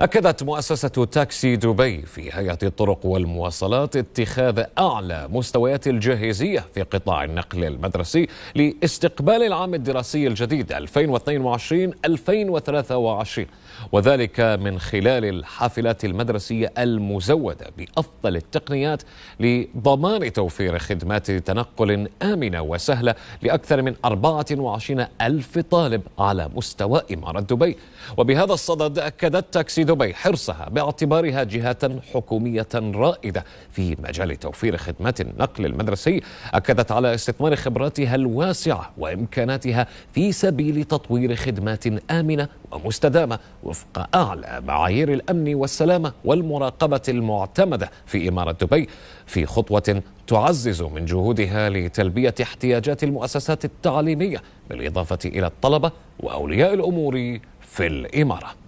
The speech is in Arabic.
أكدت مؤسسة تاكسي دبي في هيئة الطرق والمواصلات اتخاذ أعلى مستويات الجاهزية في قطاع النقل المدرسي لاستقبال العام الدراسي الجديد 2022-2023 وذلك من خلال الحافلات المدرسية المزودة بأفضل التقنيات لضمان توفير خدمات تنقل آمنة وسهلة لأكثر من 24 ألف طالب على مستوى إمارة دبي وبهذا الصدد أكدت تاكسي في دبي حرصها باعتبارها جهة حكومية رائدة في مجال توفير خدمات النقل المدرسي أكدت على استثمار خبراتها الواسعة وإمكاناتها في سبيل تطوير خدمات آمنة ومستدامة وفق أعلى معايير الأمن والسلامة والمراقبة المعتمدة في إمارة دبي في خطوة تعزز من جهودها لتلبية احتياجات المؤسسات التعليمية بالإضافة إلى الطلبة وأولياء الأمور في الإمارة